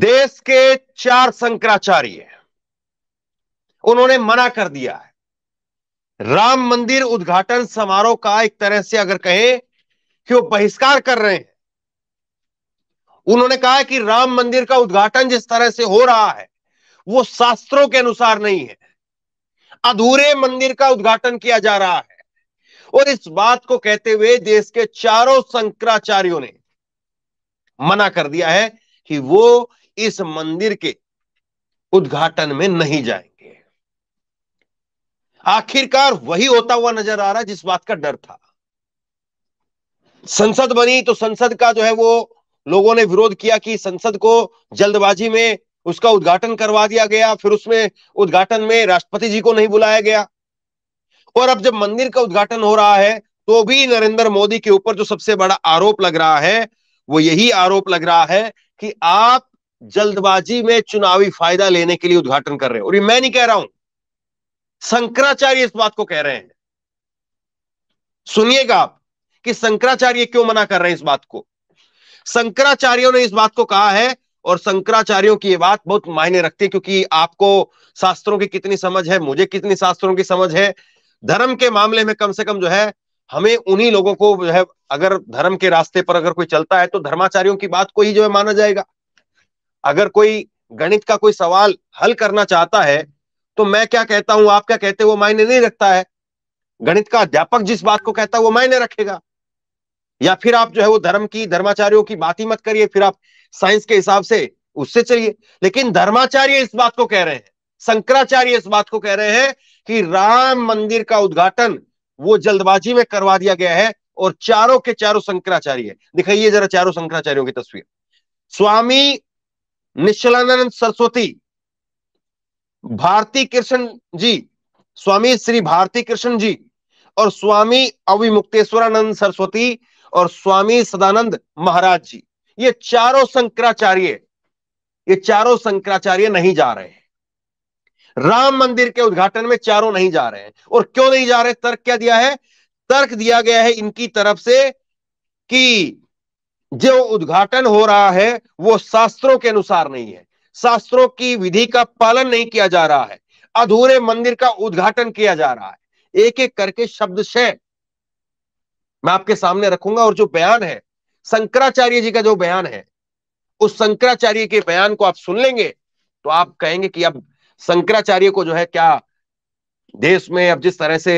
देश के चार शंकराचार्य उन्होंने मना कर दिया है राम मंदिर उद्घाटन समारोह का एक तरह से अगर कहें कि वो बहिष्कार कर रहे हैं उन्होंने कहा कि राम मंदिर का उद्घाटन जिस तरह से हो रहा है वो शास्त्रों के अनुसार नहीं है अधूरे मंदिर का उद्घाटन किया जा रहा है और इस बात को कहते हुए देश के चारों शंकराचार्यों ने मना कर दिया है कि वो इस मंदिर के उद्घाटन में नहीं जाएंगे आखिरकार वही होता हुआ नजर आ रहा जिस बात का डर था संसद बनी तो संसद का जो है वो लोगों ने विरोध किया कि संसद को जल्दबाजी में उसका उद्घाटन करवा दिया गया फिर उसमें उद्घाटन में राष्ट्रपति जी को नहीं बुलाया गया और अब जब मंदिर का उद्घाटन हो रहा है तो भी नरेंद्र मोदी के ऊपर जो सबसे बड़ा आरोप लग रहा है वो यही आरोप लग रहा है कि आप जल्दबाजी में चुनावी फायदा लेने के लिए उद्घाटन कर रहे हैं और ये मैं नहीं कह रहा हूं शंकराचार्य इस बात को कह रहे हैं सुनिएगा आप कि शंकराचार्य क्यों मना कर रहे हैं इस बात को शंकराचार्यों ने इस बात को कहा है और शंकराचार्यों की ये बात बहुत मायने रखती है क्योंकि आपको शास्त्रों की कितनी समझ है मुझे कितनी शास्त्रों की समझ है धर्म के मामले में कम से कम जो है हमें उन्हीं लोगों को जो है अगर धर्म के रास्ते पर अगर कोई चलता है तो धर्माचार्यों की बात को ही जो है माना जाएगा अगर कोई गणित का कोई सवाल हल करना चाहता है तो मैं क्या कहता हूं आप क्या कहते वो मायने नहीं रखता है गणित का अध्यापक जिस बात को कहता है वो मायने रखेगा या फिर आप जो है वो धर्म की धर्माचार्यों की बात ही मत करिए फिर आप साइंस के हिसाब से उससे चलिए लेकिन धर्माचार्य इस बात को कह रहे हैं शंकराचार्य इस बात को कह रहे हैं कि राम मंदिर का उद्घाटन वो जल्दबाजी में करवा दिया गया है और चारों के चारों शंकराचार्य दिखाइए जरा चारों शंकराचार्यों की तस्वीर स्वामी निश्चलानंद सरस्वती भारती कृष्ण जी स्वामी श्री भारती कृष्ण जी और स्वामी अविमुक्तेश्वरानंद सरस्वती और स्वामी सदानंद महाराज जी ये चारों शंकराचार्य ये चारों शंकराचार्य नहीं जा रहे हैं राम मंदिर के उद्घाटन में चारों नहीं जा रहे हैं और क्यों नहीं जा रहे तर्क क्या दिया है तर्क दिया गया है इनकी तरफ से कि जो उद्घाटन हो रहा है वो शास्त्रों के अनुसार नहीं है शास्त्रों की विधि का पालन नहीं किया जा रहा है अधूरे मंदिर का उद्घाटन किया जा रहा है एक एक करके शब्द से मैं आपके सामने रखूंगा और जो बयान है शंकराचार्य जी का जो बयान है उस शंकराचार्य के बयान को आप सुन लेंगे तो आप कहेंगे कि अब शंकराचार्य को जो है क्या देश में अब जिस तरह से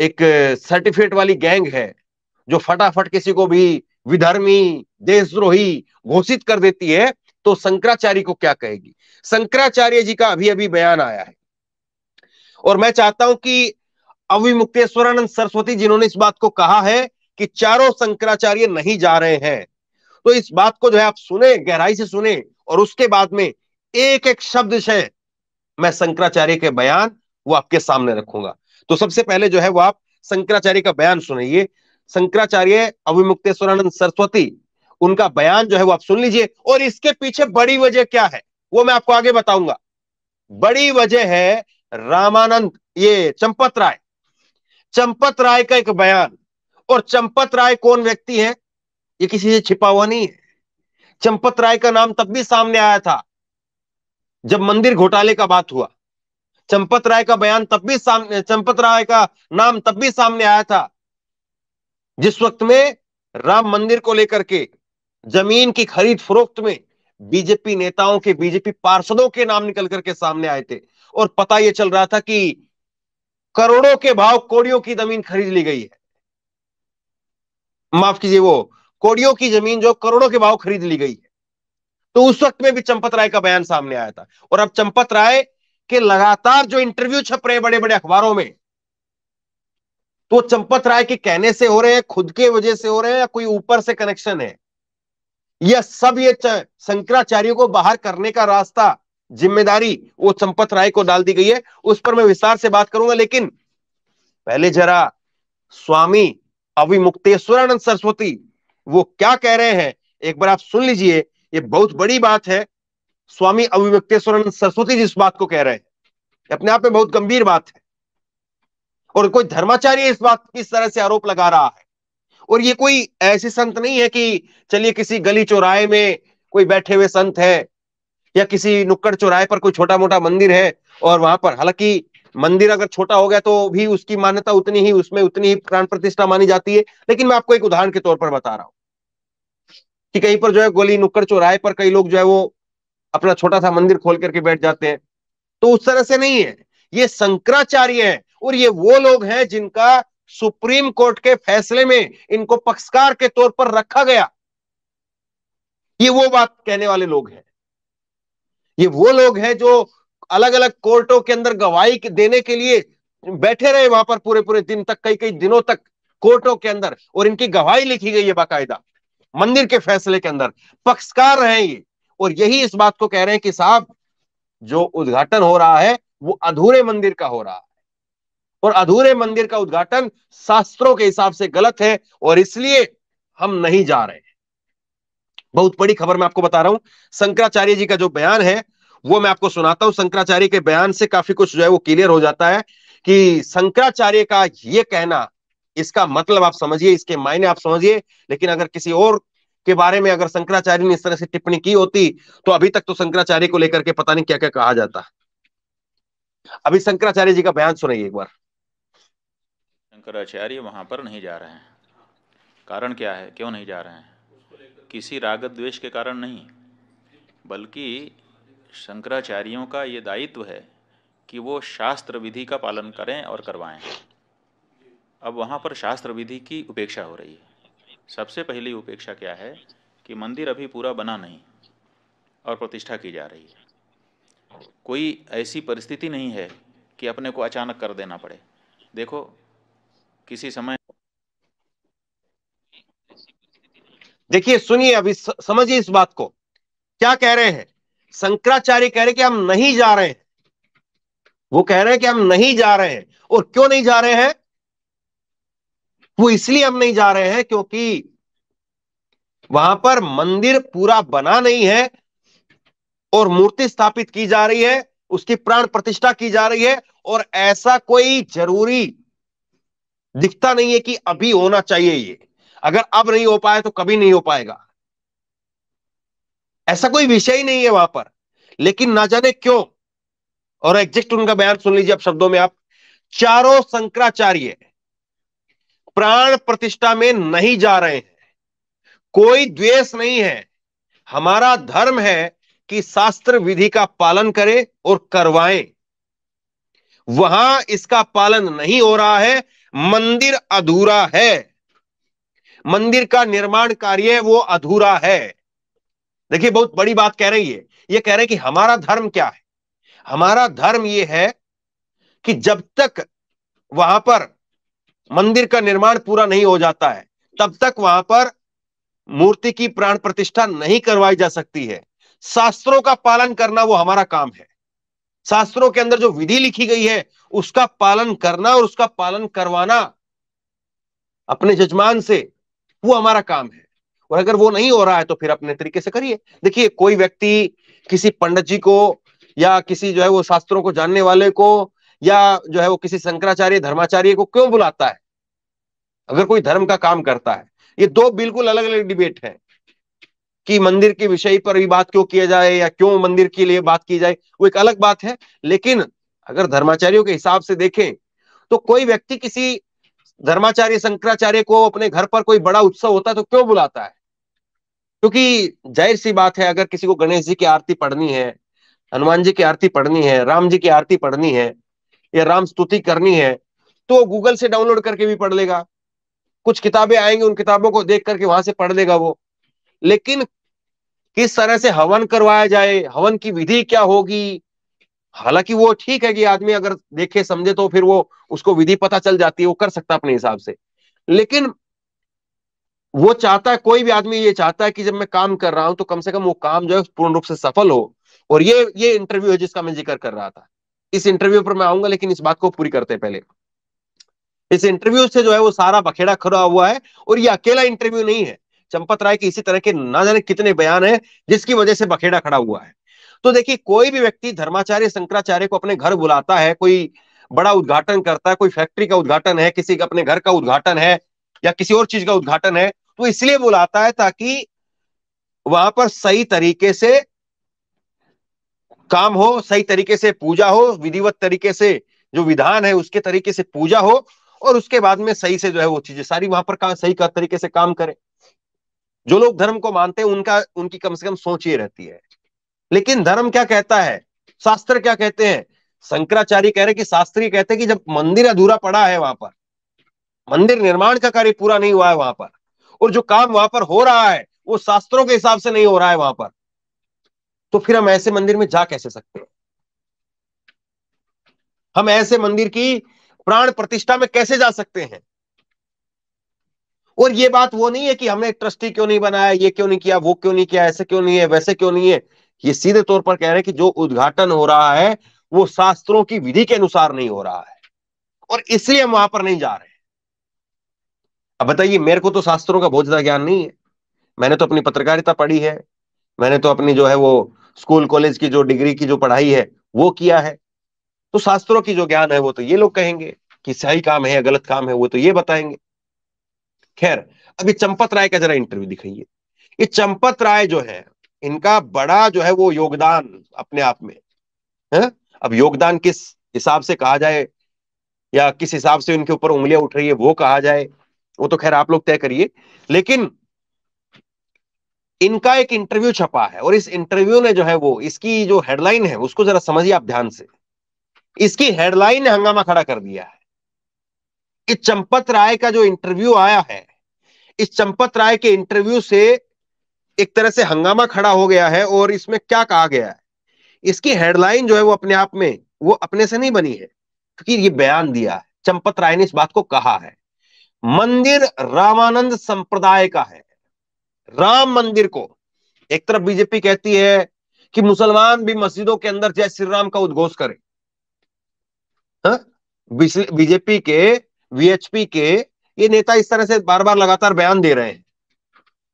एक सर्टिफिकेट वाली गैंग है जो फटाफट किसी को भी विधर्मी देशद्रोही घोषित कर देती है तो शंकराचार्य को क्या कहेगी शंकराचार्य जी का अभी अभी बयान आया है और मैं चाहता हूं कि अविमुक्तेश्वरानंद सरस्वती जिन्होंने इस बात को कहा है कि चारों शंकराचार्य नहीं जा रहे हैं तो इस बात को जो है आप सुने गहराई से सुने और उसके बाद में एक एक शब्द से मैं शंकराचार्य के बयान वो आपके सामने रखूंगा तो सबसे पहले जो है वो आप शंकराचार्य का बयान सुनिए शंकराचार्य अभिमुक्तेश्वरानंद सरस्वती उनका बयान जो है वो आप सुन लीजिए और इसके पीछे बड़ी वजह क्या है वो मैं आपको आगे बताऊंगा बड़ी वजह है रामानंद ये चंपत राय चंपत राय का एक बयान और चंपत राय कौन व्यक्ति है ये किसी से छिपा हुआ नहीं है चंपत राय का नाम तब भी सामने आया था जब मंदिर घोटाले का बात हुआ चंपत राय का बयान तब भी सामने चंपत राय का नाम तब भी सामने आया था जिस वक्त में राम मंदिर को लेकर के जमीन की खरीद फरोख्त में बीजेपी नेताओं के बीजेपी पार्षदों के नाम निकल करके सामने आए थे और पता यह चल रहा था कि करोड़ों के भाव कोड़ियों की जमीन खरीद ली गई है माफ कीजिए वो कोड़ियों की जमीन जो करोड़ों के भाव खरीद ली गई है तो उस वक्त में भी चंपत राय का बयान सामने आया था और अब चंपत राय के लगातार जो इंटरव्यू छप रहे बड़े बड़े अखबारों में तो चंपत राय के कहने से हो रहे हैं खुद के वजह से हो रहे हैं या कोई ऊपर से कनेक्शन है यह सब ये शंकराचार्य को बाहर करने का रास्ता जिम्मेदारी वो चंपत राय को डाल दी गई है उस पर मैं विस्तार से बात करूंगा लेकिन पहले जरा स्वामी अविमुक्तेश्वरानंद सरस्वती वो क्या कह रहे हैं एक बार आप सुन लीजिए ये बहुत बड़ी बात है स्वामी अविमुक्तेश्वरानंद सरस्वती जिस बात को कह रहे हैं अपने आप में बहुत गंभीर बात है और कोई धर्माचार्य इस बात की इस तरह से आरोप लगा रहा है और ये कोई ऐसे संत नहीं है कि चलिए किसी गली चौराहे में कोई बैठे हुए संत है या किसी नुक्कड़ चौराहे पर कोई छोटा मोटा मंदिर है और वहां पर हालांकि मंदिर अगर छोटा हो गया तो भी उसकी मान्यता उतनी ही उसमें उतनी ही प्राण प्रतिष्ठा मानी जाती है लेकिन मैं आपको एक उदाहरण के तौर पर बता रहा हूँ कि कहीं पर जो है गोली नुक्कड़ चौराहे पर कई लोग जो है वो अपना छोटा सा मंदिर खोल करके बैठ जाते हैं तो उस तरह से नहीं है ये शंकराचार्य है और ये वो लोग हैं जिनका सुप्रीम कोर्ट के फैसले में इनको पक्षकार के तौर पर रखा गया ये वो बात कहने वाले लोग हैं ये वो लोग हैं जो अलग अलग कोर्टों के अंदर गवाही देने के लिए बैठे रहे वहां पर पूरे पूरे दिन तक कई कई दिनों तक कोर्टों के अंदर और इनकी गवाही लिखी गई है बाकायदा मंदिर के फैसले के अंदर पक्षकार रहे ये और यही इस बात को कह रहे हैं कि साहब जो उद्घाटन हो रहा है वो अधूरे मंदिर का हो रहा है और अधूरे मंदिर का उद्घाटन शास्त्रों के हिसाब से गलत है और इसलिए हम नहीं जा रहे बहुत बड़ी खबर मैं आपको बता रहा हूं शंकराचार्य जी का जो बयान है वो मैं आपको सुनाता हूं शंकराचार्य के बयान से काफी कुछ जो है वो क्लियर हो जाता है कि शंकराचार्य का ये कहना इसका मतलब आप समझिए इसके मायने आप समझिए लेकिन अगर किसी और के बारे में अगर शंकराचार्य ने इस तरह से टिप्पणी की होती तो अभी तक तो शंकराचार्य को लेकर के पता नहीं क्या क्या कहा जाता अभी शंकराचार्य जी का बयान सुनाइए एक बार शंकराचार्य वहाँ पर नहीं जा रहे हैं कारण क्या है क्यों नहीं जा रहे हैं किसी राग द्वेष के कारण नहीं बल्कि शंकराचार्यों का ये दायित्व है कि वो शास्त्र विधि का पालन करें और करवाएं अब वहाँ पर शास्त्र विधि की उपेक्षा हो रही है सबसे पहली उपेक्षा क्या है कि मंदिर अभी पूरा बना नहीं और प्रतिष्ठा की जा रही है कोई ऐसी परिस्थिति नहीं है कि अपने को अचानक कर देना पड़े देखो किसी समय देखिए सुनिए अभी समझिए इस बात को क्या कह रहे हैं शंकराचार्य कह रहे कि हम नहीं जा रहे हैं वो कह रहे हैं कि हम नहीं जा रहे हैं और क्यों नहीं जा रहे हैं वो इसलिए हम नहीं जा रहे हैं क्योंकि वहां पर मंदिर पूरा बना नहीं है और मूर्ति स्थापित की जा रही है उसकी प्राण प्रतिष्ठा की जा रही है और ऐसा कोई जरूरी दिखता नहीं है कि अभी होना चाहिए ये अगर अब नहीं हो पाए तो कभी नहीं हो पाएगा ऐसा कोई विषय ही नहीं है वहां पर लेकिन ना जाने क्यों और एग्जिक्ट उनका बयान सुन लीजिए आप शब्दों में आप चारों शंकराचार्य प्राण प्रतिष्ठा में नहीं जा रहे हैं कोई द्वेष नहीं है हमारा धर्म है कि शास्त्र विधि का पालन करें और करवाएं वहां इसका पालन नहीं हो रहा है मंदिर अधूरा है मंदिर का निर्माण कार्य वो अधूरा है देखिए बहुत बड़ी बात कह रही है ये कह रहे हैं कि हमारा धर्म क्या है हमारा धर्म ये है कि जब तक वहां पर मंदिर का निर्माण पूरा नहीं हो जाता है तब तक वहां पर मूर्ति की प्राण प्रतिष्ठा नहीं करवाई जा सकती है शास्त्रों का पालन करना वो हमारा काम है शास्त्रों के अंदर जो विधि लिखी गई है उसका पालन करना और उसका पालन करवाना अपने जजमान से वो हमारा काम है और अगर वो नहीं हो रहा है तो फिर अपने तरीके से करिए देखिए कोई व्यक्ति किसी पंडित जी को या किसी जो है वो शास्त्रों को जानने वाले को या जो है वो किसी शंकराचार्य धर्माचार्य को क्यों बुलाता है अगर कोई धर्म का काम करता है ये दो बिल्कुल अलग अलग डिबेट है कि मंदिर के विषय पर भी बात क्यों किया जाए या क्यों मंदिर के लिए बात की जाए वो एक अलग बात है लेकिन अगर धर्माचार्यों के हिसाब से देखें तो कोई व्यक्ति किसी धर्माचार्य शंकराचार्य को अपने घर पर कोई बड़ा उत्सव होता है तो क्यों बुलाता है क्योंकि जाहिर सी बात है अगर किसी को गणेश जी की आरती पढ़नी है हनुमान जी की आरती पढ़नी है राम जी की आरती पढ़नी है या राम स्तुति करनी है तो गूगल से डाउनलोड करके भी पढ़ लेगा कुछ किताबें आएंगी उन किताबों को देख करके वहां से पढ़ लेगा वो लेकिन किस तरह से हवन करवाया जाए हवन की विधि क्या होगी हालांकि वो ठीक है कि आदमी अगर देखे समझे तो फिर वो उसको विधि पता चल जाती है वो कर सकता अपने हिसाब से लेकिन वो चाहता है कोई भी आदमी ये चाहता है कि जब मैं काम कर रहा हूं तो कम से कम वो काम जो है पूर्ण रूप से सफल हो और ये ये इंटरव्यू है जिसका मैं जिक्र कर रहा था इस इंटरव्यू पर मैं आऊंगा लेकिन इस बात को पूरी करते पहले इस इंटरव्यू से जो है वो सारा बखेड़ा खड़ा हुआ है और ये अकेला इंटरव्यू नहीं है चंपत राय के इसी तरह के ना जाने कितने बयान है जिसकी वजह से बखेड़ा खड़ा हुआ है तो देखिए कोई भी व्यक्ति धर्माचार्य शंकराचार्य को अपने घर बुलाता है कोई बड़ा उद्घाटन करता है कोई फैक्ट्री का उद्घाटन है किसी अपने घर का उद्घाटन है या किसी और चीज का उद्घाटन है तो इसलिए बुलाता है ताकि वहां पर सही तरीके से काम हो सही तरीके से पूजा हो विधिवत तरीके से जो विधान है उसके तरीके से पूजा हो और उसके बाद में सही से जो है वो चीजें सारी वहां पर सही का तरीके से काम करे जो लोग धर्म को मानते हैं उनका उनकी कम से कम सोच ये रहती है लेकिन धर्म क्या कहता है शास्त्र क्या कहते हैं शंकराचार्य कह रहे कि शास्त्री कहते हैं कि जब मंदिर अधूरा पड़ा है वहां पर मंदिर निर्माण का कार्य पूरा नहीं हुआ है वहां पर और जो काम वहां पर हो रहा है वो शास्त्रों के हिसाब से नहीं हो रहा है वहां पर तो फिर हम ऐसे मंदिर में जा कैसे सकते हैं हम ऐसे मंदिर की प्राण प्रतिष्ठा में कैसे जा सकते हैं और ये बात वो नहीं है कि हमने ट्रस्टी क्यों नहीं बनाया ये क्यों नहीं किया वो क्यों नहीं किया ऐसे क्यों नहीं है वैसे क्यों नहीं है ये सीधे तौर पर कह रहे हैं कि जो उद्घाटन हो रहा है वो शास्त्रों की विधि के अनुसार नहीं हो रहा है और इसलिए हम वहां पर नहीं जा रहे अब बताइए मेरे को तो शास्त्रों का बहुत ज्यादा ज्ञान नहीं है मैंने तो अपनी पत्रकारिता पढ़ी है मैंने तो अपनी जो है वो स्कूल कॉलेज की जो डिग्री की जो पढ़ाई है वो किया है तो शास्त्रों की जो ज्ञान है वो तो ये लोग कहेंगे कि सही काम है या गलत काम है वो तो ये बताएंगे खैर अभी चंपत राय का जरा इंटरव्यू दिखाइए ये चंपत राय जो है इनका बड़ा जो है वो योगदान अपने आप में है अब योगदान किस हिसाब से कहा जाए या किस हिसाब से उनके ऊपर उंगलियां उठ रही है वो कहा जाए वो तो खैर आप लोग तय करिए लेकिन इनका एक इंटरव्यू छपा है और इस इंटरव्यू ने जो है वो इसकी जो हेडलाइन है उसको जरा समझिए आप ध्यान से इसकी हेडलाइन ने हंगामा खड़ा कर दिया है इस चंपत राय का जो इंटरव्यू आया है इस चंपत राय के इंटरव्यू से एक तरह से हंगामा खड़ा हो गया है और इसमें क्या कहा गया है इसकी हेडलाइन जो है वो अपने आप में वो अपने से नहीं बनी है क्योंकि ये बयान दिया है चंपत राय ने इस बात को कहा है मंदिर रामानंद संप्रदाय का है राम मंदिर को एक तरफ बीजेपी कहती है कि मुसलमान भी मस्जिदों के अंदर जय श्री राम का उद्घोष करें हाँ? बीजेपी के वीएचपी के ये नेता इस तरह से बार बार लगातार बयान दे रहे हैं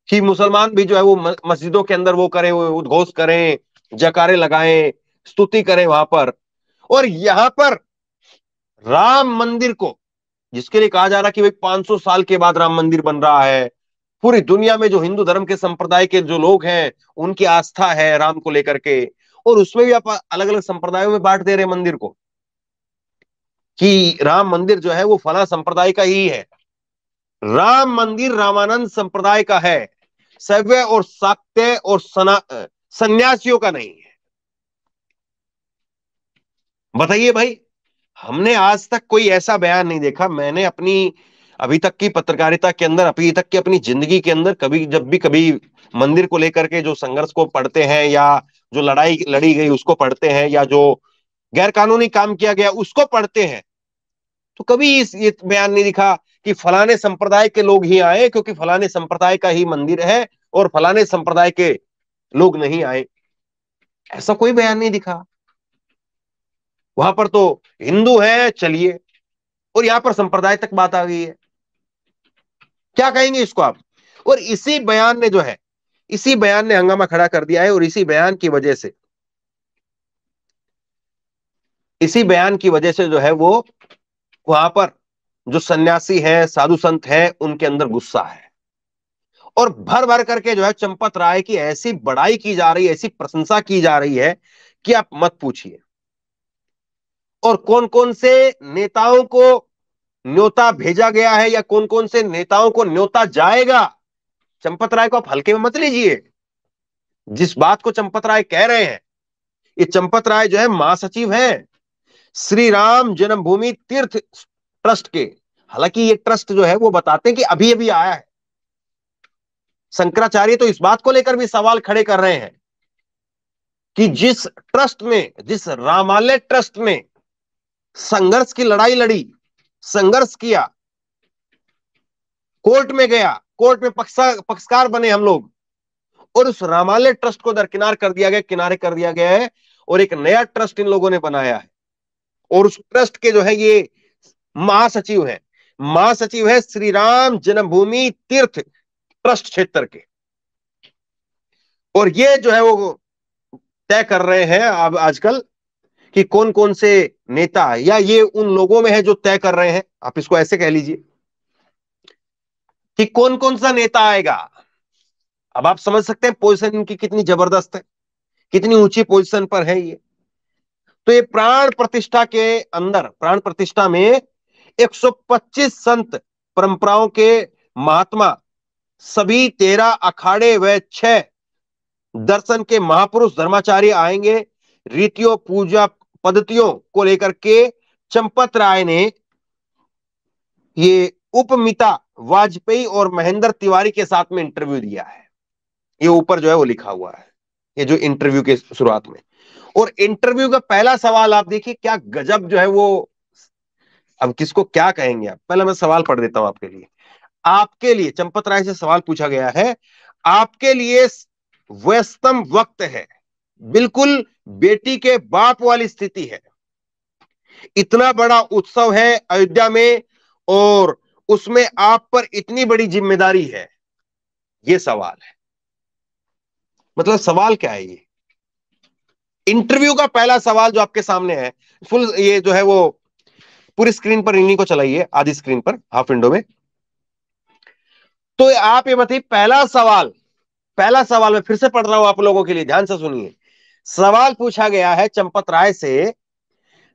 कि मुसलमान भी जो है वो मस्जिदों के अंदर वो करें वो उद्घोष करें जकारे लगाएं स्तुति करें वहां पर और यहां पर राम मंदिर को जिसके लिए कहा जा रहा कि भाई 500 साल के बाद राम मंदिर बन रहा है पूरी दुनिया में जो हिंदू धर्म के संप्रदाय के जो लोग हैं उनकी आस्था है राम को लेकर के और उसमें भी आप अलग अलग संप्रदायों में बांट दे रहे मंदिर को कि राम मंदिर जो है वो फला संप्रदाय का ही है राम मंदिर रामानंद संप्रदाय का है सव्य और साक्त्य और सना सन्यासियों का नहीं है बताइए भाई हमने आज तक कोई ऐसा बयान नहीं देखा मैंने अपनी अभी तक की पत्रकारिता के अंदर अभी तक की अपनी जिंदगी के अंदर कभी जब भी कभी मंदिर को लेकर के जो संघर्ष को पढ़ते हैं या जो लड़ाई लड़ी गई उसको पढ़ते हैं या जो गैर कानूनी काम किया गया उसको पढ़ते हैं तो कभी इस ये बयान नहीं दिखा कि फलाने संप्रदाय के लोग ही आए क्योंकि फलाने संप्रदाय का ही मंदिर है और फलाने संप्रदाय के लोग नहीं आए ऐसा कोई बयान नहीं दिखा वहां पर तो हिंदू है चलिए और यहां पर संप्रदाय तक बात आ गई है क्या कहेंगे इसको आप और इसी बयान ने जो है इसी बयान ने हंगामा खड़ा कर दिया है और इसी बयान की वजह से इसी बयान की वजह से जो है वो वहां पर जो सन्यासी है साधु संत है उनके अंदर गुस्सा है और भर भर करके जो है चंपत राय की ऐसी बड़ाई की जा रही है ऐसी प्रशंसा की जा रही है कि आप मत पूछिए और कौन कौन से नेताओं को न्योता भेजा गया है या कौन कौन से नेताओं को न्योता जाएगा चंपत राय को आप हल्के में मत लीजिए जिस बात को चंपत राय कह रहे हैं ये चंपत राय जो है महासचिव है श्री राम जन्मभूमि तीर्थ ट्रस्ट के हालांकि ये ट्रस्ट जो है वो बताते हैं कि अभी अभी आया है शंकराचार्य तो इस बात को लेकर भी सवाल खड़े कर रहे हैं कि जिस ट्रस्ट में जिस रामालय ट्रस्ट में संघर्ष की लड़ाई लड़ी संघर्ष किया कोर्ट में गया कोर्ट में पक्षकार बने हम लोग और उस रामालय ट्रस्ट को दरकिनार कर दिया गया किनारे कर दिया गया है और एक नया ट्रस्ट इन लोगों ने बनाया है और उस ट्रस्ट के जो है ये महासचिव है महासचिव है श्री राम जन्मभूमि तीर्थ ट्रस्ट क्षेत्र के और ये जो है वो तय कर रहे हैं अब आजकल कि कौन कौन से नेता या ये उन लोगों में है जो तय कर रहे हैं आप इसको ऐसे कह लीजिए कि कौन कौन सा नेता आएगा अब आप समझ सकते हैं पोजीशन इनकी कितनी जबरदस्त है कितनी ऊंची पोजीशन पर है ये तो ये प्राण प्रतिष्ठा के अंदर प्राण प्रतिष्ठा में 125 संत परंपराओं के महात्मा सभी तेरह अखाड़े व छह दर्शन के महापुरुष धर्माचार्य आएंगे रीतियों पूजा पद्धतियों को लेकर के चंपत राय ने ये उपमिता वाजपेयी और महेंद्र तिवारी के साथ में इंटरव्यू दिया है ये ऊपर जो है वो लिखा हुआ है ये जो इंटरव्यू के शुरुआत में और इंटरव्यू का पहला सवाल आप देखिए क्या गजब जो है वो अब किसको क्या कहेंगे आप पहले मैं सवाल पढ़ देता हूं आपके लिए आपके लिए चंपत राय से सवाल पूछा गया है आपके लिए व्यस्तम वक्त है बिल्कुल बेटी के बाप वाली स्थिति है इतना बड़ा उत्सव है अयोध्या में और उसमें आप पर इतनी बड़ी जिम्मेदारी है ये सवाल है मतलब सवाल क्या है ये इंटरव्यू का पहला सवाल जो आपके सामने है फुल ये जो है वो पूरी स्क्रीन पर इन्हीं को चलाइए आधी स्क्रीन पर हाफ विंडो में तो आप ये बताइए पहला सवाल पहला सवाल मैं फिर से पढ़ रहा हूं आप लोगों के लिए ध्यान से सुनिए सवाल पूछा गया है चंपत राय से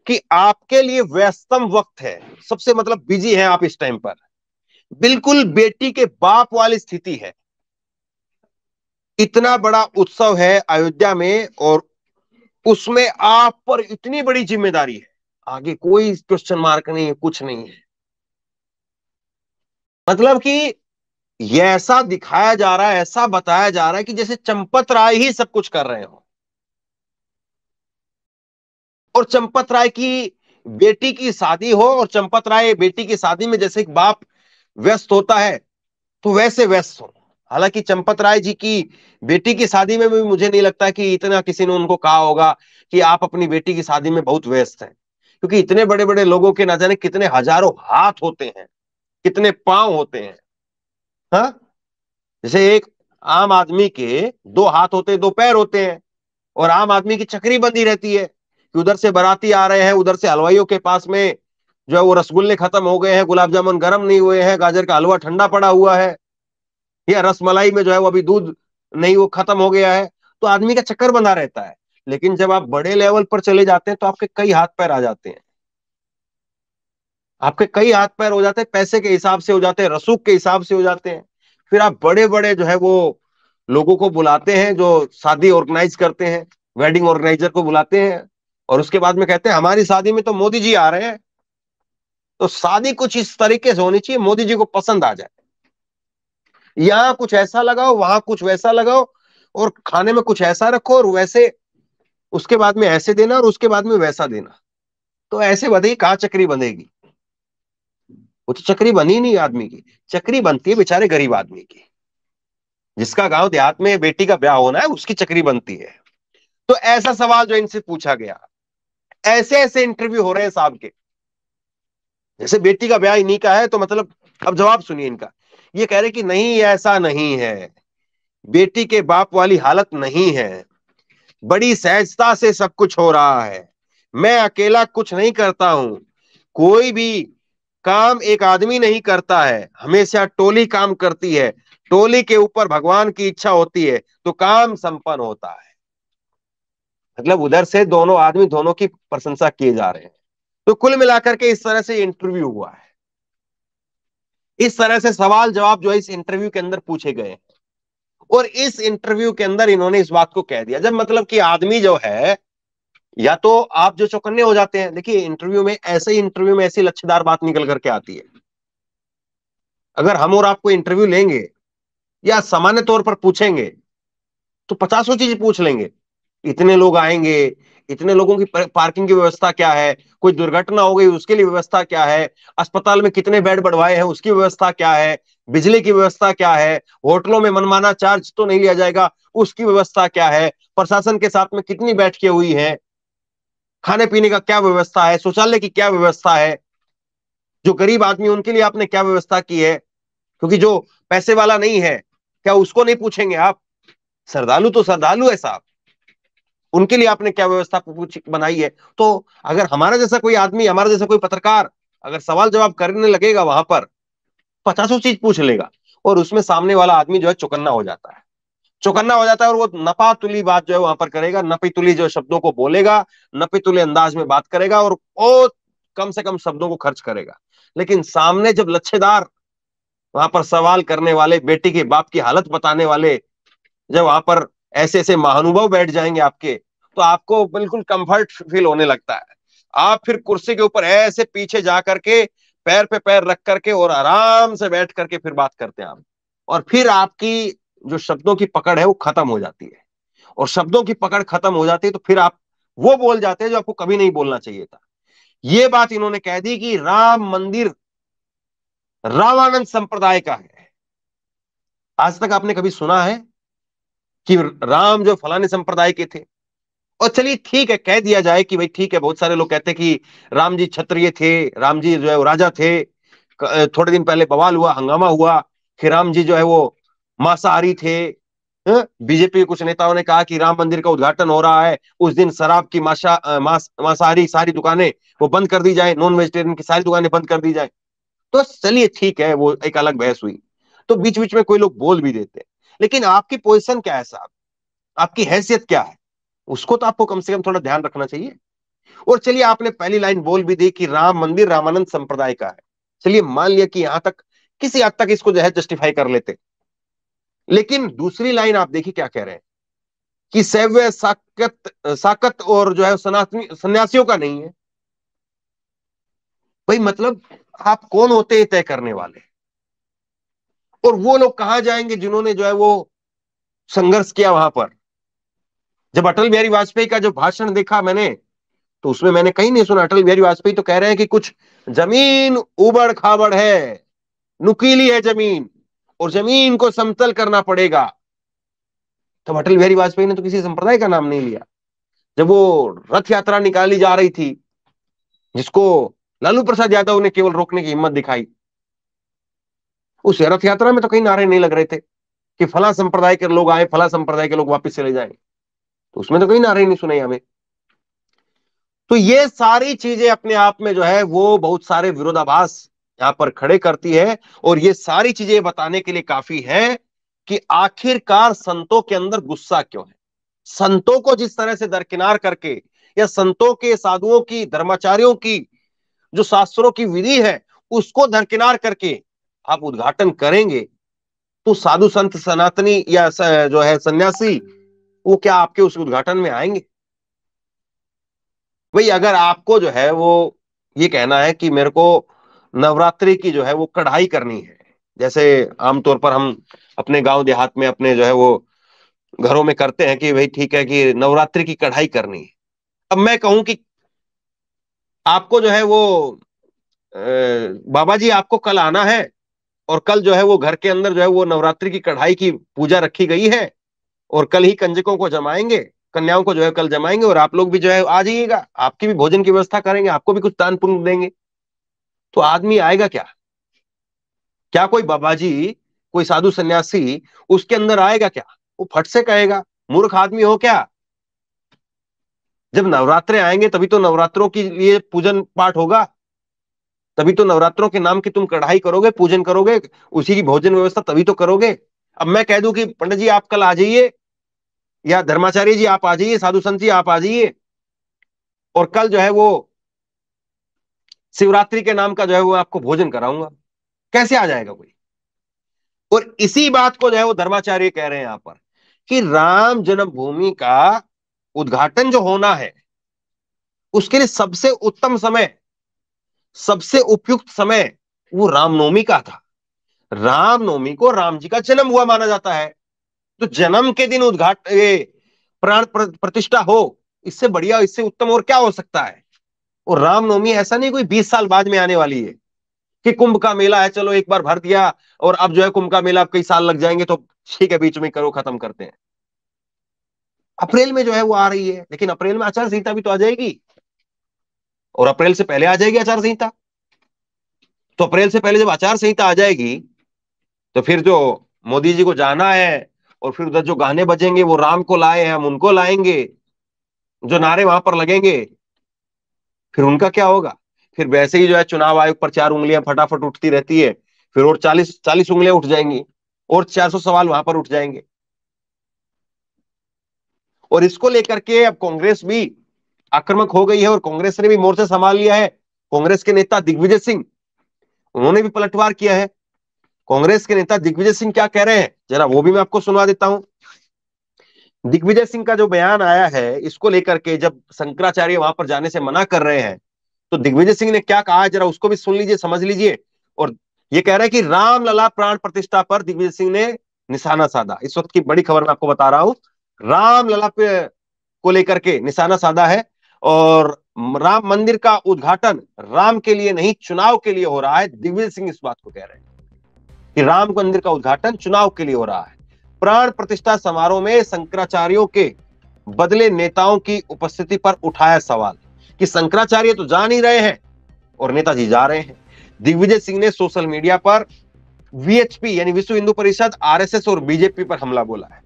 कि आपके लिए व्यस्तम वक्त है सबसे मतलब बिजी है आप इस टाइम पर बिल्कुल बेटी के बाप वाली स्थिति है इतना बड़ा उत्सव है अयोध्या में और उसमें आप पर इतनी बड़ी जिम्मेदारी है आगे कोई क्वेश्चन मार्क नहीं है कुछ नहीं है मतलब कि ये ऐसा दिखाया जा रहा है ऐसा बताया जा रहा है कि जैसे चंपत राय ही सब कुछ कर रहे हो और चंपत राय की बेटी की शादी हो और चंपत राय बेटी की शादी में जैसे एक बाप व्यस्त होता है तो वैसे व्यस्त हो हालांकि चंपत राय जी की बेटी की शादी में भी मुझे नहीं लगता कि इतना किसी ने उनको कहा होगा कि आप अपनी बेटी की शादी में बहुत व्यस्त हैं क्योंकि इतने बड़े बड़े लोगों के ना जाने कितने हजारों हाथ होते हैं कितने पांव होते हैं हा? जैसे एक आम आदमी के दो हाथ होते हैं दो पैर होते हैं और आम आदमी की चक्री बंदी रहती है कि उधर से बराती आ रहे हैं उधर से हलवाइयों के पास में जो है वो रसगुल्ले खत्म हो गए हैं गुलाब जामुन गर्म नहीं हुए हैं गाजर का हलवा ठंडा पड़ा हुआ है या रसमलाई में जो है वो अभी दूध नहीं वो खत्म हो गया है तो आदमी का चक्कर बना रहता है लेकिन जब आप बड़े लेवल पर चले जाते हैं तो आपके कई हाथ पैर आ जाते हैं आपके कई हाथ पैर हो जाते हैं पैसे के हिसाब से हो जाते हैं रसूख के हिसाब से हो जाते हैं फिर आप बड़े बड़े जो है वो लोगों को बुलाते हैं जो शादी ऑर्गेनाइज करते हैं वेडिंग ऑर्गेनाइजर को बुलाते हैं और उसके बाद में कहते हैं हमारी शादी में तो मोदी जी आ रहे हैं तो शादी कुछ इस तरीके से होनी चाहिए मोदी जी को पसंद आ जाए यहाँ कुछ ऐसा लगाओ वहां कुछ वैसा लगाओ और खाने में कुछ ऐसा रखो और वैसे उसके बाद में ऐसे देना और उसके बाद में वैसा देना तो ऐसे बनेगी कहा चक्री बनेगी वो तो चक्री बनी नहीं आदमी की चक्री बनती है बेचारे गरीब आदमी की जिसका गांव देहात में बेटी का ब्याह होना है उसकी चक्री बनती है तो ऐसा सवाल जो इनसे पूछा गया ऐसे ऐसे इंटरव्यू हो रहे हैं साहब के जैसे बेटी का ब्याह इन्हीं का है तो मतलब अब जवाब सुनिए इनका ये कह रहे कि नहीं ऐसा नहीं है बेटी के बाप वाली हालत नहीं है बड़ी सहजता से सब कुछ हो रहा है मैं अकेला कुछ नहीं करता हूं कोई भी काम एक आदमी नहीं करता है हमेशा टोली काम करती है टोली के ऊपर भगवान की इच्छा होती है तो काम संपन्न होता है मतलब उधर से दोनों आदमी दोनों की प्रशंसा किए जा रहे हैं तो कुल मिलाकर के इस तरह से इंटरव्यू हुआ है इस तरह से सवाल जवाब जो है इस इंटरव्यू के अंदर पूछे गए और इस इंटरव्यू के अंदर इन्होंने इस बात को कह दिया जब मतलब कि आदमी जो है या तो आप जो चौकन्ने हो जाते हैं देखिए इंटरव्यू में ऐसे इंटरव्यू में ऐसी लच्छेदार बात निकल करके आती है अगर हम और आपको इंटरव्यू लेंगे या सामान्य तौर पर पूछेंगे तो पचासों चीज पूछ लेंगे इतने लोग आएंगे इतने लोगों की पार्किंग की व्यवस्था क्या है कोई दुर्घटना हो गई उसके लिए व्यवस्था क्या है अस्पताल में कितने बेड बढ़वाए हैं उसकी व्यवस्था क्या है बिजली की व्यवस्था क्या है होटलों में मनमाना चार्ज तो नहीं लिया जाएगा उसकी व्यवस्था क्या है प्रशासन के साथ में कितनी बैठकें हुई है खाने पीने का क्या व्यवस्था है शौचालय की क्या व्यवस्था है जो गरीब आदमी उनके लिए आपने क्या व्यवस्था की है क्योंकि जो पैसे वाला नहीं है क्या उसको नहीं पूछेंगे आप श्रद्धालु तो श्रद्धालु है साहब उनके लिए आपने क्या व्यवस्था बनाई है तो अगर हमारा जैसा कोई आदमी हमारा जैसा कोई पत्रकार अगर सवाल जवाब करने लगेगा वहां पर पचासों चीज पूछ लेगा और उसमें सामने वाला आदमी जो है चौकन्ना हो जाता है चौकन्ना हो जाता है और वो नपा तुली बात जो है वहां पर करेगा नपी तुली जो शब्दों को बोलेगा नपी तुली अंदाज में बात करेगा और बहुत कम से कम शब्दों को खर्च करेगा लेकिन सामने जब लच्छेदार वहां पर सवाल करने वाले बेटी के बाप की हालत बताने वाले जब वहां पर ऐसे ऐसे महानुभाव बैठ जाएंगे आपके तो आपको बिल्कुल कंफर्ट फील होने लगता है आप फिर कुर्सी के ऊपर ऐसे पीछे जा करके पैर पे पैर रख करके और आराम से बैठ करके फिर बात करते हैं आप और फिर आपकी जो शब्दों की पकड़ है वो खत्म हो जाती है और शब्दों की पकड़ खत्म हो जाती है तो फिर आप वो बोल जाते हैं जो आपको कभी नहीं बोलना चाहिए था ये बात इन्होंने कह दी कि राम मंदिर रामानंद संप्रदाय का है आज तक आपने कभी सुना है कि राम जो फलाने संप्रदाय के थे और चलिए ठीक है कह दिया जाए कि भाई ठीक है बहुत सारे लोग कहते हैं कि राम जी क्षत्रिय थे राम जी जो है वो राजा थे थोड़े दिन पहले बवाल हुआ हंगामा हुआ कि राम जी जो है वो मांसाहारी थे बीजेपी के कुछ नेताओं ने कहा कि राम मंदिर का उद्घाटन हो रहा है उस दिन शराब की माशा मास, मांसाहारी सारी दुकानें वो बंद कर दी जाए नॉन वेजिटेरियन की सारी दुकानें बंद कर दी जाए तो चलिए ठीक है वो एक अलग बहस हुई तो बीच बीच में कोई लोग बोल भी देते लेकिन आपकी पोजिशन क्या है साहब आपकी हैसियत क्या है उसको तो आपको कम से कम थोड़ा ध्यान रखना चाहिए और चलिए आपने पहली लाइन बोल भी दी कि राम मंदिर रामानंद संप्रदाय का है चलिए मान लिया कि यहां तक किसी हद तक इसको जो है जस्टिफाई कर लेते लेकिन दूसरी लाइन आप देखिए क्या कह रहे हैं कि सैव्य साकत साकत और जो है सन्यासियों का नहीं है भाई मतलब आप कौन होते हैं तय करने वाले और वो लोग कहा जाएंगे जिन्होंने जो है वो संघर्ष किया वहां पर जब अटल बिहारी वाजपेयी का जो भाषण देखा मैंने तो उसमें मैंने कहीं नहीं सुना अटल बिहारी वाजपेयी तो कह रहे हैं कि कुछ जमीन उबड़ खाबड़ है नुकीली है जमीन और जमीन को समतल करना पड़ेगा तब तो अटल बिहारी वाजपेयी ने तो किसी संप्रदाय का नाम नहीं लिया जब वो रथ यात्रा निकाली जा रही थी जिसको लालू प्रसाद यादव ने केवल रोकने की हिम्मत दिखाई उस रथ यात्रा में तो कहीं नारे नहीं लग रहे थे कि फला संप्रदाय के लोग आए फला संप्रदाय के लोग वापस चले जाए तो उसमें तो कहीं नारे नहीं सुनाई हमें तो ये सारी चीजें अपने आप में जो है वो बहुत सारे विरोधाभास यहां पर खड़े करती है और ये सारी चीजें बताने के लिए काफी है कि आखिरकार संतों के अंदर गुस्सा क्यों है संतों को जिस तरह से दरकिनार करके या संतों के साधुओं की धर्माचार्यों की जो शास्त्रों की विधि है उसको दरकिनार करके आप उद्घाटन करेंगे तो साधु संत सनातनी या जो है सन्यासी वो क्या आपके उस उद्घाटन में आएंगे भाई अगर आपको जो है वो ये कहना है कि मेरे को नवरात्रि की जो है वो कढ़ाई करनी है जैसे आमतौर पर हम अपने गांव देहात में अपने जो है वो घरों में करते हैं कि भाई ठीक है कि नवरात्रि की कढ़ाई करनी है अब मैं कहूं कि आपको जो है वो बाबा जी आपको कल आना है और कल जो है वो घर के अंदर जो है वो नवरात्रि की कढ़ाई की पूजा रखी गई है और कल ही कंजकों को जमाएंगे कन्याओं को जो है कल जमाएंगे और आप लोग भी जो है आ जाइएगा आपकी भी भोजन की व्यवस्था करेंगे आपको भी कुछ दान पुण्य देंगे तो आदमी आएगा क्या क्या कोई बाबा जी कोई साधु सन्यासी उसके अंदर आएगा क्या वो फट से कहेगा मूर्ख आदमी हो क्या जब नवरात्रे आएंगे तभी तो नवरात्रों के लिए पूजन पाठ होगा तभी तो नवरात्रों के नाम की तुम कढ़ाई करोगे पूजन करोगे उसी की भोजन व्यवस्था तभी तो करोगे अब मैं कह दूं कि पंडित जी आप कल आ जाइए या धर्माचार्य जी आप आ जाइए साधु संत जी आप आ जाइए और कल जो है वो शिवरात्रि के नाम का जो है वो आपको भोजन कराऊंगा कैसे आ जाएगा कोई और इसी बात को जो है वो धर्माचार्य कह रहे हैं यहां पर कि राम जन्मभूमि का उद्घाटन जो होना है उसके लिए सबसे उत्तम समय सबसे उपयुक्त समय वो रामनवमी का था रामनवमी को राम जी का जन्म हुआ माना जाता है तो जन्म के दिन उद्घाट प्राण प्रतिष्ठा हो इससे बढ़िया इससे उत्तम और क्या हो सकता है और रामनवमी ऐसा नहीं कोई बीस साल बाद में आने वाली है कि कुंभ का मेला है चलो एक बार भर दिया और अब जो है कुंभ का मेला कई साल लग जाएंगे तो ठीक है बीच में करो खत्म करते हैं अप्रैल में जो है वो आ रही है लेकिन अप्रैल में आचार संहिता भी तो आ जाएगी और अप्रैल से पहले आ जाएगी आचार संहिता तो अप्रैल से पहले जब आचार संहिता आ जाएगी तो फिर जो मोदी जी को जाना है और फिर उधर जो गाने बजेंगे वो राम को लाए हैं हम उनको लाएंगे जो नारे वहां पर लगेंगे फिर उनका क्या होगा फिर वैसे ही जो है चुनाव आयोग पर चार उंगलियां फटाफट उठती रहती है फिर और चालीस चालीस उंगलियां उठ जाएंगी और चार सौ सवाल वहां पर उठ जाएंगे और इसको लेकर के अब कांग्रेस भी आक्रमक हो गई है और कांग्रेस ने भी मोर्चा संभाल लिया है कांग्रेस के नेता दिग्विजय सिंह उन्होंने भी पलटवार किया है कांग्रेस के नेता दिग्विजय सिंह क्या कह रहे हैं जरा वो भी मैं आपको सुनवा देता हूं दिग्विजय सिंह का जो बयान आया है इसको लेकर के जब शंकराचार्य वहां पर जाने से मना कर रहे हैं तो दिग्विजय सिंह ने क्या कहा जरा उसको भी सुन लीजिए समझ लीजिए और ये कह रहे हैं कि रामलला प्राण प्रतिष्ठा पर दिग्विजय सिंह ने निशाना साधा इस वक्त की बड़ी खबर मैं आपको बता रहा हूं रामलला को लेकर के निशाना साधा है और राम मंदिर का उद्घाटन राम के लिए नहीं चुनाव के लिए हो रहा है दिग्विजय सिंह इस बात को कह रहे हैं कि राम मंदिर का उद्घाटन चुनाव के लिए हो रहा है प्राण प्रतिष्ठा समारोह में शंकराचार्यों के बदले नेताओं की उपस्थिति पर उठाया सवाल कि शंकराचार्य तो जा नहीं रहे हैं और नेताजी जा रहे हैं दिग्विजय सिंह ने सोशल मीडिया पर वीएचपी यानी विश्व हिंदू परिषद आरएसएस और बीजेपी पर हमला बोला है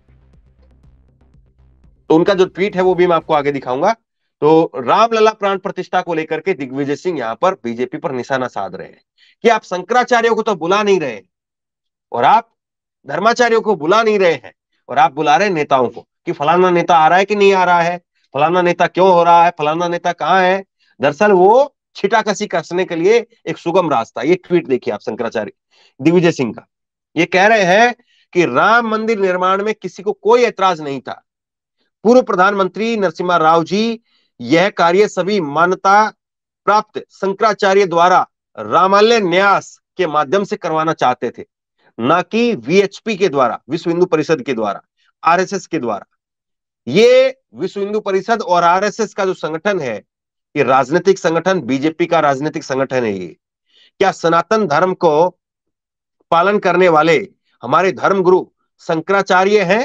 तो उनका जो ट्वीट है वो भी मैं आपको आगे दिखाऊंगा तो रामलला प्राण प्रतिष्ठा को लेकर के दिग्विजय सिंह यहां पर बीजेपी पर निशाना साध रहे हैं कि आप शंकराचार्य को तो बुला नहीं रहे और आप धर्माचार्यों को बुला नहीं रहे हैं और आप बुला रहे नेताओं को कि फलाना नेता आ रहा है कि नहीं आ रहा है फलाना नेता क्यों हो रहा है फलाना नेता कहाँ है दरअसल वो छिटाकसी कसने के लिए एक सुगम रास्ता ये ट्वीट देखिए आप शंकराचार्य दिग्विजय सिंह का ये कह रहे हैं कि राम मंदिर निर्माण में किसी को कोई ऐतराज नहीं था पूर्व प्रधानमंत्री नरसिम्हा राव जी यह कार्य सभी मान्यता प्राप्त शंकराचार्य द्वारा रामालय न्यास के माध्यम से करवाना चाहते थे ना कि वीएचपी के द्वारा विश्व हिंदू परिषद के द्वारा आरएसएस के द्वारा ये विश्व हिंदू परिषद और आरएसएस का जो संगठन है ये राजनीतिक संगठन बीजेपी का राजनीतिक संगठन है ये क्या सनातन धर्म को पालन करने वाले हमारे धर्म गुरु शंकराचार्य हैं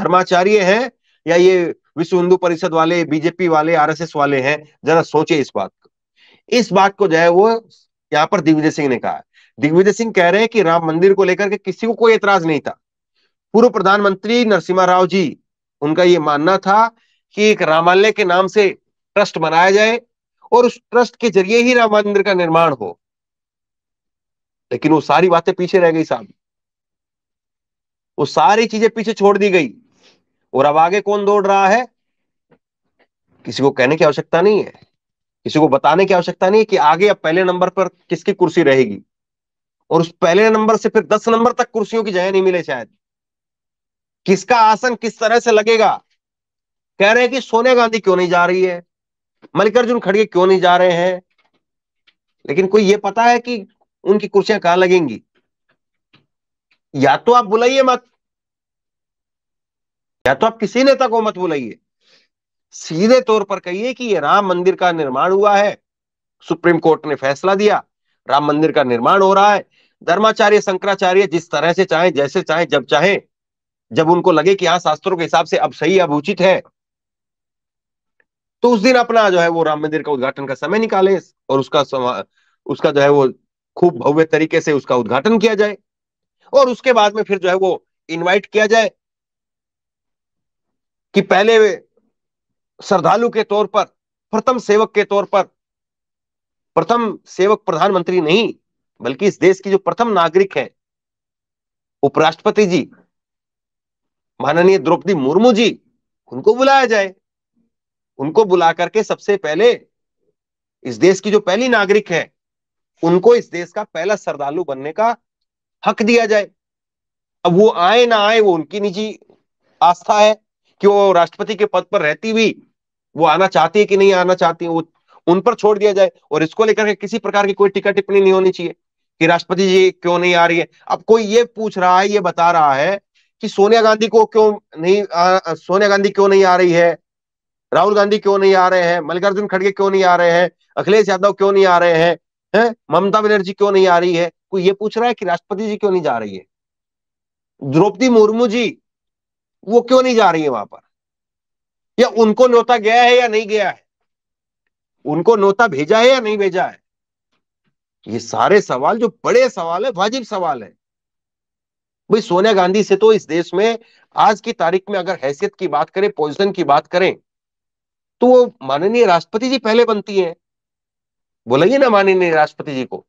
धर्माचार्य हैं या ये विश्व हिंदू परिषद वाले बीजेपी वाले आरएसएस वाले हैं जरा सोचे इस बात को इस बात को जो है वो यहाँ पर दिग्विजय सिंह ने कहा दिग्विजय सिंह कह रहे हैं कि राम मंदिर को लेकर के किसी को कोई एतराज नहीं था पूर्व प्रधानमंत्री नरसिम्हा राव जी उनका ये मानना था कि एक रामालय के नाम से ट्रस्ट बनाया जाए और उस ट्रस्ट के जरिए ही राम मंदिर का निर्माण हो लेकिन वो सारी बातें पीछे रह गई साहब वो सारी चीजें पीछे छोड़ दी गई और अब आगे कौन दौड़ रहा है किसी को कहने की आवश्यकता नहीं है किसी को बताने की आवश्यकता नहीं है कि आगे अब पहले नंबर पर किसकी कुर्सी रहेगी और उस पहले नंबर से फिर दस नंबर तक कुर्सियों की जगह नहीं मिले शायद किसका आसन किस तरह से लगेगा कह रहे हैं कि सोनिया गांधी क्यों नहीं जा रही है मल्लिकार्जुन खड़गे क्यों नहीं जा रहे हैं लेकिन कोई ये पता है कि उनकी कुर्सियां कहां लगेंगी या तो आप बुलाइए मत या तो आप किसी नेता को मत बुलाइए सीधे तौर पर कहिए कि यह राम मंदिर का निर्माण हुआ है सुप्रीम कोर्ट ने फैसला दिया राम मंदिर का निर्माण हो रहा है धर्माचार्य शंकराचार्य जिस तरह से चाहे जैसे चाहे जब चाहे जब उनको लगे कि हाँ शास्त्रों के हिसाब से अब सही अब उचित है तो उस दिन अपना जो है वो राम मंदिर का उद्घाटन का समय निकाले और उसका उसका जो है वो खूब भव्य तरीके से उसका उद्घाटन किया जाए और उसके बाद में फिर जो है वो इनवाइट किया जाए कि पहले श्रद्धालु के तौर पर प्रथम सेवक के तौर पर प्रथम सेवक प्रधानमंत्री नहीं बल्कि इस देश की जो प्रथम नागरिक है उपराष्ट्रपति जी माननीय द्रौपदी मुर्मू जी उनको बुलाया जाए उनको बुला करके सबसे पहले इस देश की जो पहली नागरिक है उनको इस देश का पहला श्रद्धालु बनने का हक दिया जाए अब वो आए ना आए वो उनकी निजी आस्था है कि वो राष्ट्रपति के पद पर रहती हुई वो आना चाहती है कि नहीं आना चाहती है वो उन पर छोड़ दिया जाए और इसको लेकर के किसी प्रकार की कोई टिका टिप्पणी नहीं होनी चाहिए कि राष्ट्रपति जी क्यों नहीं आ रही है अब कोई ये पूछ रहा है ये बता रहा है कि सोनिया गांधी को क्यों नहीं सोनिया गांधी क्यों नहीं आ रही है राहुल गांधी क्यों नहीं आ रहे हैं मल्लिकार्जुन खड़गे क्यों नहीं आ रहे हैं अखिलेश यादव क्यों नहीं आ रहे हैं है? ममता बनर्जी क्यों नहीं आ रही है कोई ये पूछ रहा है कि राष्ट्रपति जी क्यों नहीं जा रही है द्रौपदी मुर्मू जी वो क्यों नहीं जा रही है वहां पर या उनको न्योता गया है या नहीं गया है उनको नोता भेजा है या नहीं भेजा है ये सारे सवाल जो बड़े सवाल है वाजिब सवाल है भाई सोनिया गांधी से तो इस देश में आज की तारीख में अगर हैसियत की बात करें पोजिशन की बात करें तो वो माननीय राष्ट्रपति जी पहले बनती हैं बोलाइए ना माननीय राष्ट्रपति जी को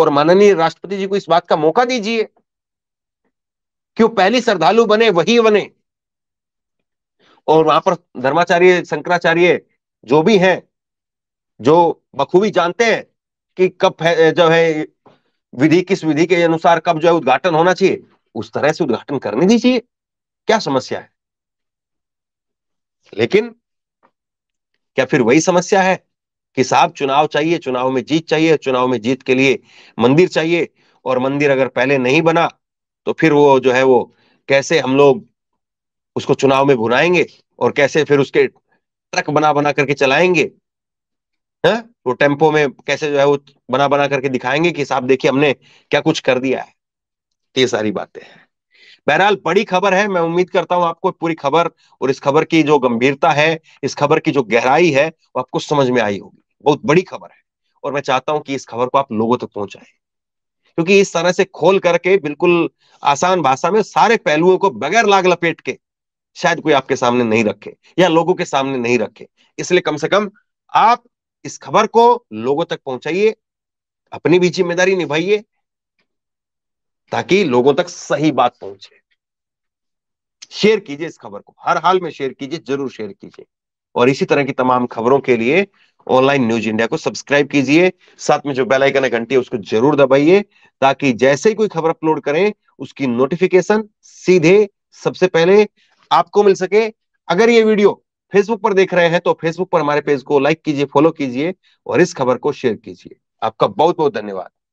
और माननीय राष्ट्रपति जी को इस बात का मौका दीजिए कि वो पहली श्रद्धालु बने वही बने और वहां पर धर्माचार्य शंकराचार्य जो भी हैं जो बखूबी जानते हैं कि कब है, जो है विधि किस विधि के अनुसार कब जो है उद्घाटन होना चाहिए उस तरह से उद्घाटन करने दीजिए क्या समस्या है लेकिन क्या फिर वही समस्या है कि साहब चुनाव चाहिए चुनाव में जीत चाहिए चुनाव में जीत के लिए मंदिर चाहिए और मंदिर अगर पहले नहीं बना तो फिर वो जो है वो कैसे हम लोग उसको चुनाव में भुनाएंगे और कैसे फिर उसके ट्रक बना बना करके चलाएंगे है वो टेम्पो में कैसे जो है वो बना बना करके दिखाएंगे कि साहब देखिए हमने क्या कुछ कर दिया है तो ये सारी बातें हैं बहरहाल बड़ी खबर है मैं उम्मीद करता हूं आपको पूरी खबर और इस खबर की जो गंभीरता है इस खबर की जो गहराई है वो आपको समझ में आई होगी बहुत बड़ी खबर है और मैं चाहता हूं कि इस खबर को आप लोगों तक तो पहुंचाए क्योंकि इस तरह से खोल करके बिल्कुल आसान भाषा में सारे पहलुओं को बगैर लाग लपेट के शायद कोई आपके सामने नहीं रखे या लोगों के सामने नहीं रखे इसलिए कम से कम आप इस खबर को लोगों तक पहुंचाइए अपनी भी जिम्मेदारी निभाइए ताकि लोगों तक सही बात पहुंचे शेयर कीजिए इस खबर को हर हाल में शेयर कीजिए जरूर शेयर कीजिए और इसी तरह की तमाम खबरों के लिए ऑनलाइन न्यूज इंडिया को सब्सक्राइब कीजिए साथ में जो बेल आइकन है घंटी उसको जरूर दबाइए ताकि जैसे ही कोई खबर अपलोड करें उसकी नोटिफिकेशन सीधे सबसे पहले आपको मिल सके अगर ये वीडियो फेसबुक पर देख रहे हैं तो फेसबुक पर हमारे पेज को लाइक कीजिए फॉलो कीजिए और इस खबर को शेयर कीजिए आपका बहुत बहुत धन्यवाद